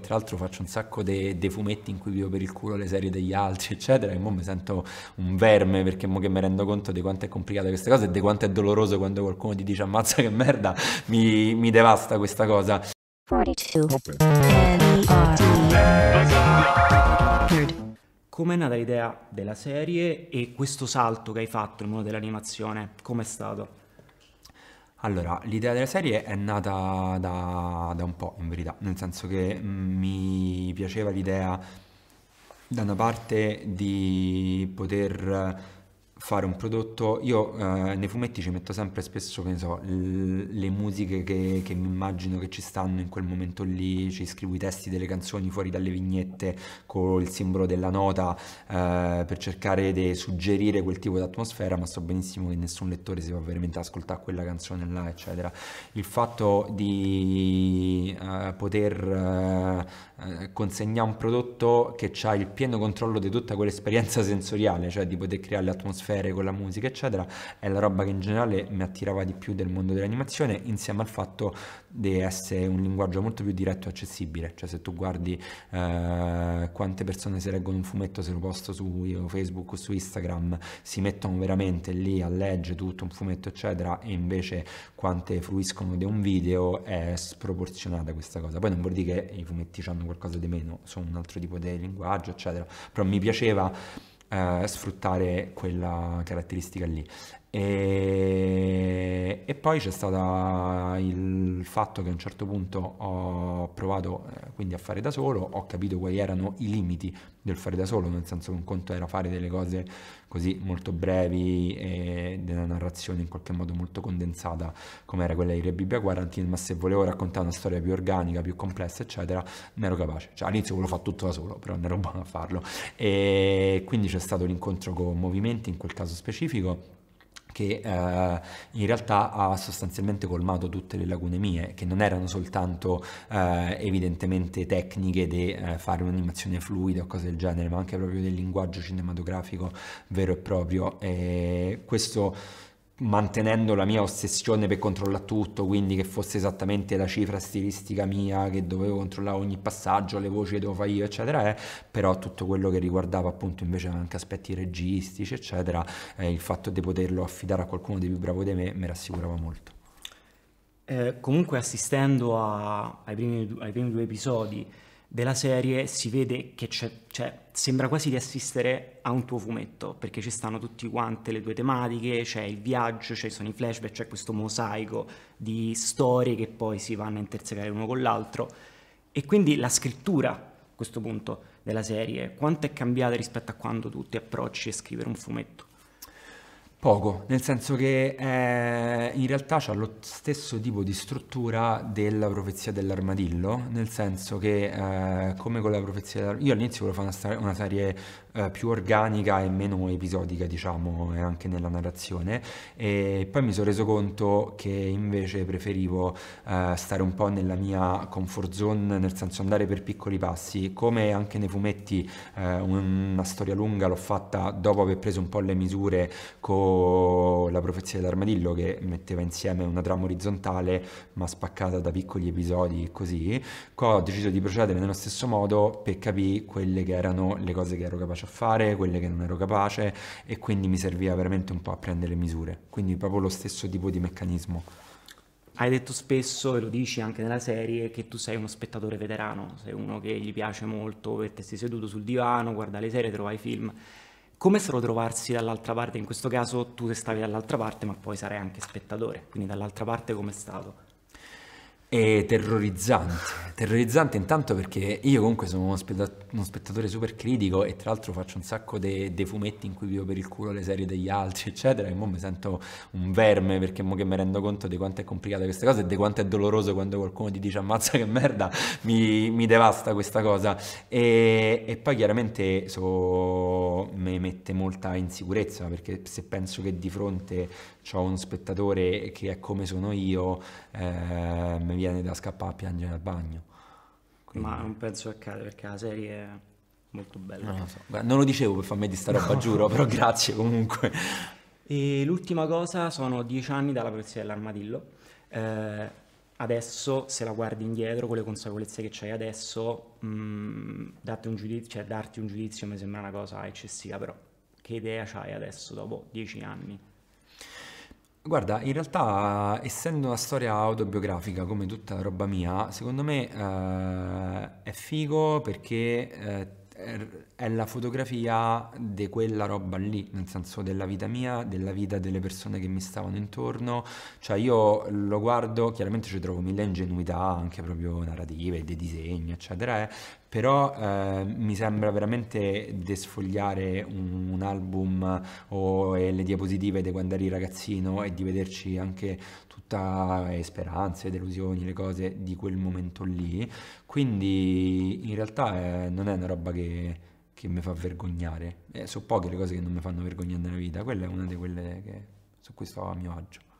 Tra l'altro faccio un sacco dei de fumetti in cui vivo per il culo le serie degli altri, eccetera, e mo mi sento un verme perché mo che mi rendo conto di quanto è complicata questa cosa e di quanto è doloroso quando qualcuno ti dice ammazza che merda, mi, mi devasta questa cosa. 42. è nata l'idea della serie e questo salto che hai fatto nel mondo dell'animazione? Com'è stato? Allora, l'idea della serie è nata da, da, un po', in verità, nel senso che mm, mi piaceva l'idea da una parte di poter fare un prodotto, io eh, nei fumetti ci metto sempre spesso, che ne so, l- le musiche che, che mi immagino che ci stanno in quel momento lì, ci scrivo i testi delle canzoni fuori dalle vignette con il simbolo della nota eh, per cercare di suggerire quel tipo di atmosfera, ma so benissimo che nessun lettore si va veramente ad ascoltare quella canzone là, eccetera. Il fatto di eh, poter eh, consegnare un prodotto che ha il pieno controllo di tutta quell'esperienza sensoriale, cioè di poter creare l'atmosfera fere con la musica, eccetera, è la roba che in generale mi attirava di più del mondo dell'animazione, insieme al fatto di essere un linguaggio molto più diretto e accessibile. Cioè, se tu guardi eh, quante persone si leggono un fumetto, se lo posto su Facebook o su Instagram, si mettono veramente lì a leggere tutto un fumetto, eccetera, e invece quante fruiscono di un video è sproporzionata questa cosa. Poi non vuol dire che i fumetti hanno qualcosa di meno, sono un altro tipo di linguaggio, eccetera. Però mi piaceva eh, sfruttare quella caratteristica lì. E, e poi c'è stato il fatto che a un certo punto ho provato eh, quindi a fare da solo, ho capito quali erano i limiti del fare da solo, nel senso che un conto era fare delle cose così molto brevi e della narrazione in qualche modo molto condensata come era quella di Re Bibbia Quarantine, ma se volevo raccontare una storia più organica, più complessa, eccetera, ne ero capace. Cioè, all'inizio volevo fare tutto da solo, però non ero buono a farlo. E quindi c'è stato l'incontro con Movimenti in quel caso specifico che eh, in realtà ha sostanzialmente colmato tutte le lacune mie, che non erano soltanto eh, evidentemente tecniche di eh, fare un'animazione fluida o cose del genere, ma anche proprio del linguaggio cinematografico vero e proprio. E questo mantenendo la mia ossessione per controllare tutto, quindi che fosse esattamente la cifra stilistica mia, che dovevo controllare ogni passaggio, le voci che devo fare io, eccetera, eh, però tutto quello che riguardava appunto invece anche aspetti registici, eccetera, eh, il fatto di poterlo affidare a qualcuno di più bravo di me mi rassicurava molto. Eh, comunque assistendo a, ai, primi, ai primi due episodi, della serie si vede che c'è, cioè, sembra quasi di assistere a un tuo fumetto, perché ci stanno tutte quante le tue tematiche, c'è il viaggio, ci sono i flashback, c'è questo mosaico di storie che poi si vanno a intersecare l'uno con l'altro. E quindi la scrittura, a questo punto, della serie, quanto è cambiata rispetto a quando tu ti approcci a scrivere un fumetto? Poco, nel senso che eh, in realtà c'ha lo stesso tipo di struttura della profezia dell'armadillo, nel senso che eh, come con la profezia dell'armadillo, io all'inizio volevo fare una, una serie eh, più organica e meno episodica, diciamo, eh, anche nella narrazione, e poi mi sono reso conto che invece preferivo eh, stare un po' nella mia comfort zone, nel senso andare per piccoli passi, come anche nei fumetti eh, una storia lunga l'ho fatta dopo aver preso un po' le misure con la profezia dell'armadillo che metteva insieme una trama orizzontale ma spaccata da piccoli episodi e così, qua ho deciso di procedere nello stesso modo per capire quelle che erano le cose che ero capace a fare, quelle che non ero capace e quindi mi serviva veramente un po' a prendere misure, quindi proprio lo stesso tipo di meccanismo. Hai detto spesso, e lo dici anche nella serie, che tu sei uno spettatore veterano, sei uno che gli piace molto mettersi seduto sul divano, guarda le serie, trova i film come se lo trovarsi dall'altra parte? In questo caso tu stavi dall'altra parte, ma poi sarai anche spettatore, quindi dall'altra parte come è stato? E terrorizzante, terrorizzante intanto perché io comunque sono uno, spett- uno spettatore super critico e tra l'altro faccio un sacco dei de fumetti in cui vivo per il culo le serie degli altri eccetera e mo mi sento un verme perché mo che mi rendo conto di quanto è complicata questa cosa e di quanto è doloroso quando qualcuno ti dice ammazza che merda mi, mi devasta questa cosa e, e poi chiaramente so, mi mette molta insicurezza perché se penso che di fronte ho uno spettatore che è come sono io eh, mi viene da scappare a piangere al bagno. Quindi... Ma non penso accada perché la serie è molto bella. Non lo, so. non lo dicevo per farmi di sta roba, no. giuro, però grazie comunque. E l'ultima cosa sono dieci anni dalla polizia dell'armadillo. Eh, adesso, se la guardi indietro, con le consapevolezze che c'hai adesso, mh, mm, un giudizio, cioè, darti un giudizio mi sembra una cosa eccessiva, però che idea c'hai adesso dopo dieci anni? Guarda, in realtà, essendo una storia autobiografica come tutta roba mia, secondo me eh, è figo perché eh, è la fotografia di quella roba lì, nel senso della vita mia, della vita delle persone che mi stavano intorno, cioè io lo guardo, chiaramente ci trovo mille ingenuità anche proprio narrative, dei disegni, eccetera, eh, però eh, mi sembra veramente desfogliare un, un album o le diapositive di quando eri ragazzino e di vederci anche tutta le eh, speranze, delusioni, le cose di quel momento lì, quindi in realtà eh, non è una roba che che, mi fa vergognare. Eh, sono poche le cose che non mi fanno vergognare nella vita, quella è una di quelle che su cui sto a mio agio.